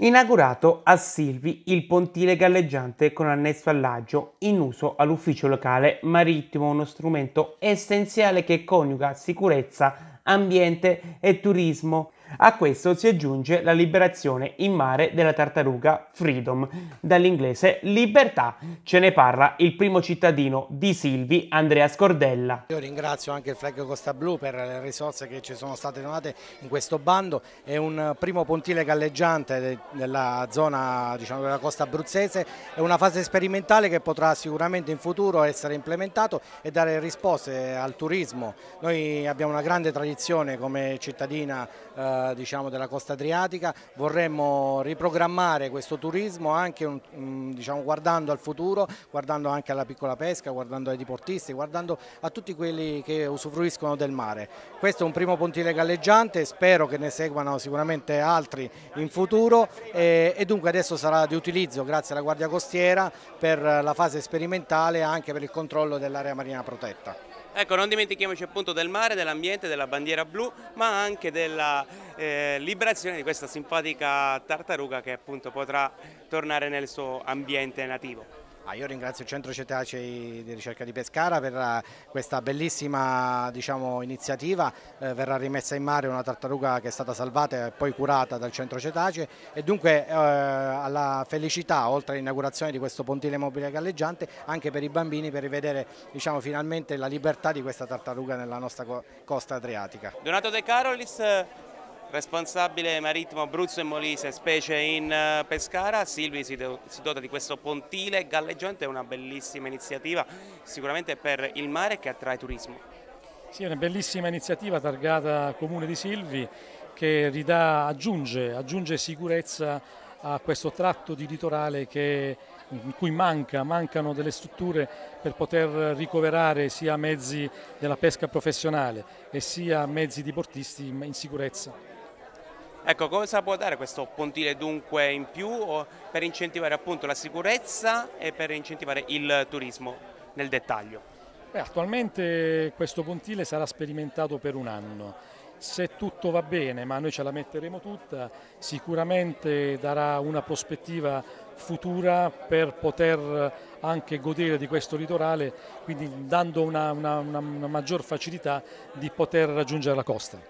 inaugurato a Silvi il pontile galleggiante con annesso allaggio in uso all'ufficio locale marittimo, uno strumento essenziale che coniuga sicurezza, ambiente e turismo a questo si aggiunge la liberazione in mare della tartaruga Freedom, dall'inglese libertà. Ce ne parla il primo cittadino di Silvi, Andrea Scordella. Io ringrazio anche il Flag Costa Blu per le risorse che ci sono state donate in questo bando. È un primo pontile galleggiante della zona diciamo, della costa abruzzese, è una fase sperimentale che potrà sicuramente in futuro essere implementato e dare risposte al turismo. Noi abbiamo una grande tradizione come cittadina eh, diciamo, della costa adriatica, vorremmo riprogrammare questo turismo anche un, mm, diciamo, guardando al futuro, guardando anche alla piccola pesca, guardando ai diportisti, guardando a tutti quelli che usufruiscono del mare. Questo è un primo pontile galleggiante, spero che ne seguano sicuramente altri in futuro e, e dunque adesso sarà di utilizzo grazie alla Guardia Costiera per la fase sperimentale e anche per il controllo dell'area marina protetta. Ecco, non dimentichiamoci appunto del mare, dell'ambiente, della bandiera blu, ma anche della eh, liberazione di questa simpatica tartaruga che appunto potrà tornare nel suo ambiente nativo. Ah, io ringrazio il Centro Cetacei di ricerca di Pescara per eh, questa bellissima diciamo, iniziativa, eh, verrà rimessa in mare una tartaruga che è stata salvata e poi curata dal Centro Cetacei e dunque eh, alla felicità, oltre all'inaugurazione di questo pontile mobile galleggiante, anche per i bambini per rivedere diciamo, finalmente la libertà di questa tartaruga nella nostra costa adriatica. Donato De Carolis, Responsabile marittimo Abruzzo e Molise, specie in eh, Pescara, Silvi si, dota di questo pontile galleggiante, è una bellissima iniziativa sicuramente per il mare che attrae turismo. Sì, è una bellissima iniziativa targata Comune di Silvi che ridà, aggiunge, aggiunge sicurezza a questo tratto di litorale che, in cui manca, mancano delle strutture per poter ricoverare sia mezzi della pesca professionale e sia mezzi di portisti in sicurezza. Ecco, cosa può dare questo pontile dunque in più per incentivare appunto la sicurezza e per incentivare il turismo nel dettaglio? Beh, attualmente questo pontile sarà sperimentato per un anno. Se tutto va bene, ma noi ce la metteremo tutta, sicuramente darà una prospettiva futura per poter anche godere di questo litorale, quindi dando una, una, una maggior facilità di poter raggiungere la costa.